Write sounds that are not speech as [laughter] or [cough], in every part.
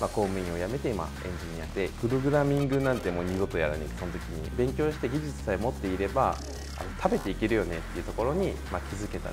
ま公務員を辞めて今エンジニアでプログラミングなんてもう二度とやらないその時に勉強して技術さえ持っていればあの食べていけるよねっていうところに、ま気づけた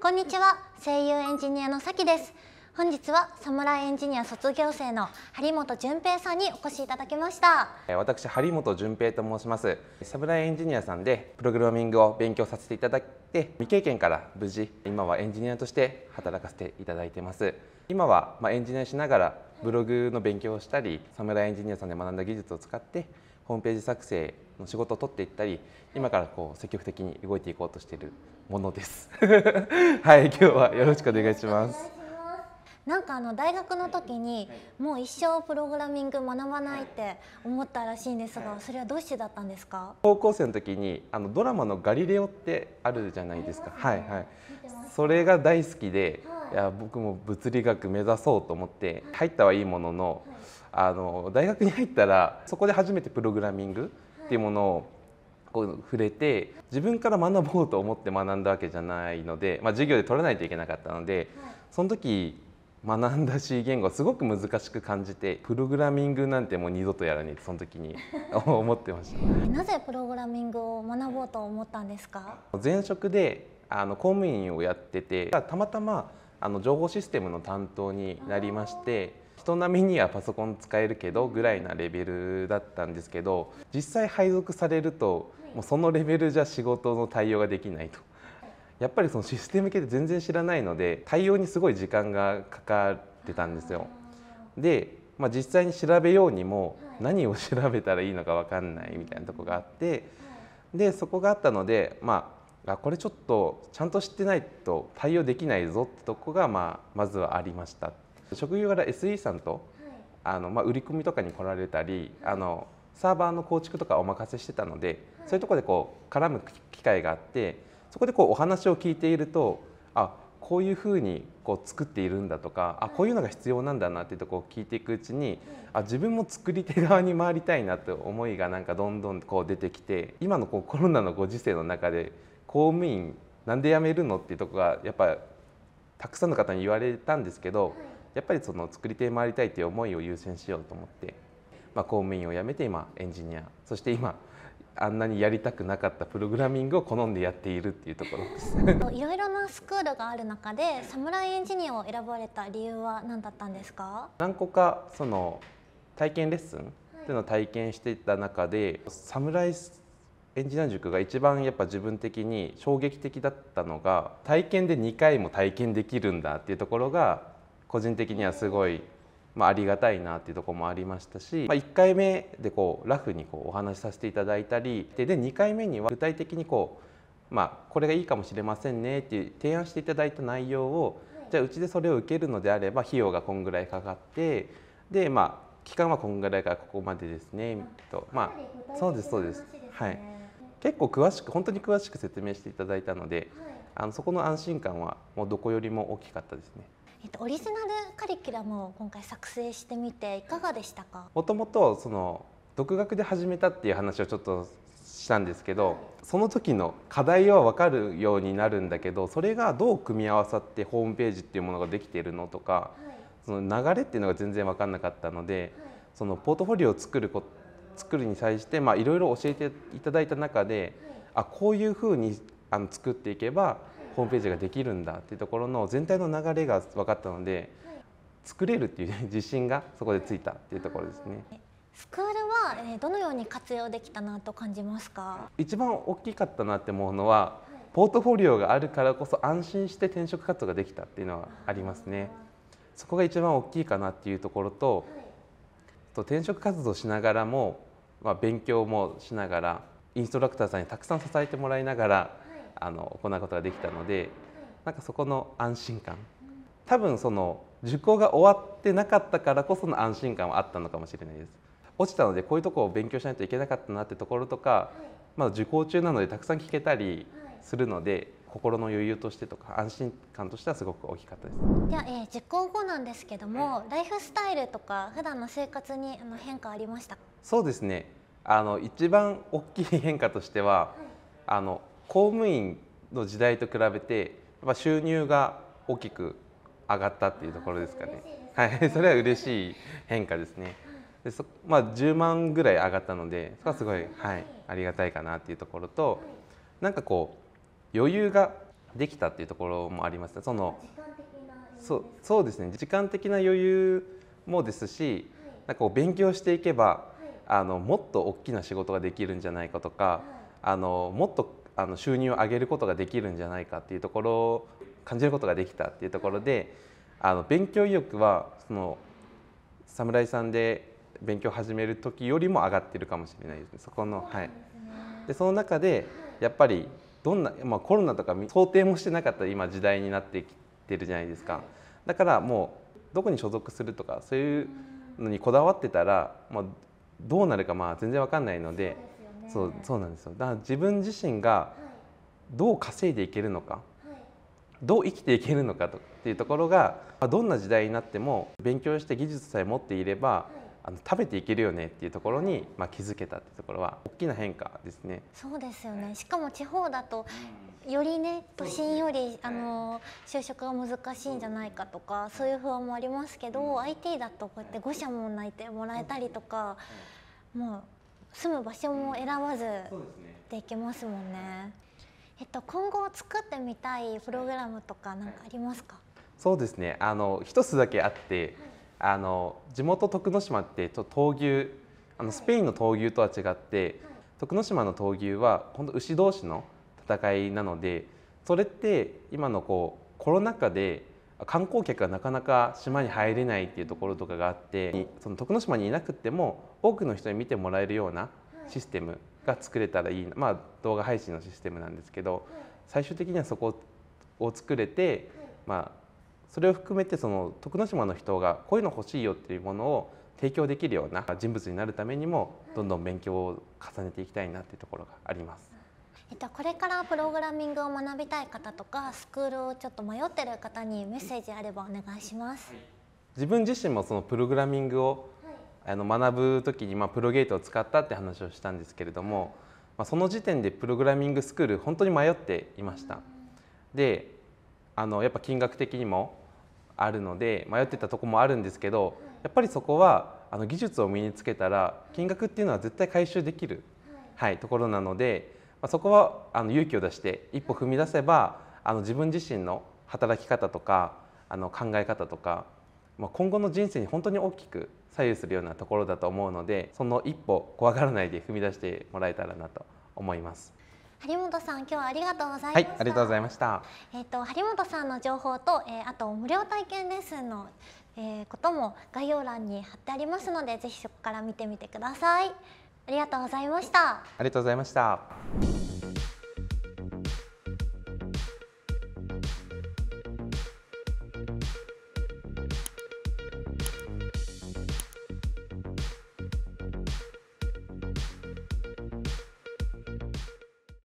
こんにちは声優エンジニアのさきです本日はサムライエンジニア卒業生の張本淳平さんにお越しいただきました私張本淳平と申しますサムライエンジニアさんでプログラミングを勉強させていただいて未経験から無事今はエンジニアとして働かせていただいてます今はまエンジニアしながらブログの勉強をしたりサムライエンジニアさんで学んだ技術を使ってホームページ作成の仕事を取っていったり今からこう積極的に動いていこうとしているものです [laughs] はい今日はよろしくお願いしますなんかあの大学の時にもう一生プログラミング学ばないって思ったらしいんですがそれはどうしてだったんですか高校生の時にあのドラマの「ガリレオ」ってあるじゃないですか、ね、はいはいそれが大好きで、はい、いや僕も物理学目指そうと思って入ったはいいものの、はい、あの大学に入ったらそこで初めてプログラミングっていうものを、こう触れて自分から学ぼうと思って学んだわけじゃないので、まあ、授業で取らないといけなかったので、はい、その時学んだ C 言語すごく難しく感じてプログラミングなんてもう二度とやらないその時に [laughs] 思ってましたなぜプログラミングを学ぼうと思ったんですか前職であの公務員をやっててたまたまあの情報システムの担当になりまして人並みにはパソコン使えるけどぐらいなレベルだったんですけど実際配属されるともうそのレベルじゃ仕事の対応ができないと。やっぱりそのシステム系で全然知らないので対応にすごい時間がかかってたんですよ。で、まあ、実際に調べようにも何を調べたらいいのか分かんないみたいなとこがあってでそこがあったのでまあこれちょっとちゃんと知ってないと対応できないぞってとこが、まあ、まずはありました職業柄 SE さんとあの、まあ、売り込みとかに来られたりあのサーバーの構築とかお任せしてたのでそういうとこでこう絡む機会があって。そこでこうお話を聞いているとあこういうふうにこう作っているんだとかあこういうのが必要なんだなっていうとこを聞いていくうちにあ自分も作り手側に回りたいなという思いがなんかどんどんこう出てきて今のこうコロナのご時世の中で公務員なんで辞めるのっていうとこがやっぱたくさんの方に言われたんですけどやっぱりその作り手に回りたいという思いを優先しようと思って、まあ、公務員を辞めて今エンジニアそして今あんなにやりたくなかったプログラミングを好んでやっているっていうところです [laughs] いろいろなスクールがある中でサムライエンジニアを選ばれた理由は何だったんですか何個かその体験レッスンっていうのを体験していた中で、はい、サムライエンジニア塾が一番やっぱ自分的に衝撃的だったのが体験で2回も体験できるんだっていうところが個人的にはすごいまあ、ありがたいなっていうとこもありましたし、まあ、1回目でこうラフにこうお話しさせていただいたりでで2回目には具体的にこう、まあ、これがいいかもしれませんねっていう提案していただいた内容をじゃあうちでそれを受けるのであれば費用がこんぐらいかかってでまあ期間はこんぐらいからここまでですねとまあそうですそうです、はい結構詳しく本当に詳しく説明していただいたので、はい、あのそこの安心感はもうどこよりも大きかったですね。えっと、オリジナルカリキュラムを今回作成してみていかがでしたかもともとその独学で始めたっていう話をちょっとしたんですけどその時の課題は分かるようになるんだけどそれがどう組み合わさってホームページっていうものができているのとか、その流れっていうのが全然分かんなかったので、そのポートフォリオを作るこ作るに際していろいろ教えていただいた中で、あこういうふうにあの作っていけばホームページができるんだっていうところの全体の流れが分かったので作れるっていう自信がそこでついたっていうところですね。スクールはどのように活用できたなと感じますか一番大きかったなって思うのはポートフォリオがあるからこそ安心して転職活動ができたっていうのはありますね。そこが一番大きいかなっていうところと、と転職活動しながらも、まあ、勉強もしながらインストラクターさんにたくさん支えてもらいながらあの行うことができたのでなんかそこの安心感多分その受講が終わってなかったからこその安心感はあったのかもしれないです落ちたのでこういうとこを勉強しないといけなかったなってところとか、まあ、受講中なのでたくさん聞けたりするので、心の余裕としてとか安心感としてはすごく大きかったですじゃあ、え受講後なんですけども、ライフスタイルとか普段の生活にあの変化ありましたそうですねあの一番大きい変化としては、はい、あの公務員の時代と比べてやっ収入が大きく上がったっていうところですかね。はい、[laughs] それは嬉しい変化ですね。でそまあ、10万ぐらい上がったのでそはすごい、はい、ありがたいかなっていうところと、なんかこう余裕ができたっていうところもありました。そのそうそうですね時間的な余裕もですし、なんかこう勉強していけば、あのもっと大きな仕事ができるんじゃないかとか、あのもっとあの収入を上げることができるんじゃないかっていうところを感じることができたっていうところであの勉強意欲はその侍さんで勉強始める時よりも上がってるかもしれないですねそこの。はい、でその中でやっぱりどんな、まあ、コロナとか想定もしてなかった今時代になってきてるじゃないですか。だからもうどこに所属するとかそういうのにこだわってたら、まあ、どうなるかまあ全然わかんないので。そうそうなんですよだから自分自身がどう稼いでいけるのか、どう生きていけるのかとっていうところがどんな時代になっても勉強して技術さえ持っていれば、あの食べていけるよねっていうところに、まあ、気づけたっていうところは大きな変化ですね。そうですよね。しかも地方だとよりね都心より、あの就職が難しいんじゃないかとかそういう不安もありますけど、IT だとこうやって5社も内定もらえたりとか、もう住む場所も選ばずできますもんね。えっと、今後作ってみたいプログラムとか何かありますか、そうですねあの一つだけあって、あの地元徳之島ってと闘牛あのスペインの闘牛とは違って、はい、徳之島の闘牛は本当牛同士の戦いなのでそれって今のこうコロナ禍で観光客がなかなか島に入れないっていうところとかがあってその徳之島にいなくても多くの人に見てもらえるようなシステムが作れたらいいな、まあ、動画配信のシステムなんですけど最終的にはそこを作れて、まあ、それを含めてその徳之島の人がこういうの欲しいよっていうものを提供できるような人物になるためにもどんどん勉強を重ねていきたいなっていうところがあります。えっと、これからプログラミングを学びたい方とかスクールをちょっと迷ってる方にメッセージあればお願いします。自分自身もそのプログラミングを、はい、あの学ぶ時に、まあ、プロゲートを使ったって話をしたんですけれども、まあ、その時点でプログラミングスクール本当に迷っていました。であのやっぱ金額的にもあるので迷ってたとこもあるんですけどやっぱりそこはあの技術を身につけたら金額っていうのは絶対回収できる、はい、ところなのでまあ、そこはあの勇気を出して一歩踏み出せばあの自分自身の働き方とかあの考え方とか、まあ、今後の人生に本当に大きく左右するようなところだと思うのでその一歩怖がらないで踏み出してもらえたらなと思います。張本さん、今日はありがとうございました。はい、ありがとうございました。えっ、ー、と張本さんの情報と、えー、あと無料体験レッスンの、えー、ことも概要欄に貼ってありますので、ぜひそこから見てみてください。ありがとうございました。ありがとうございました。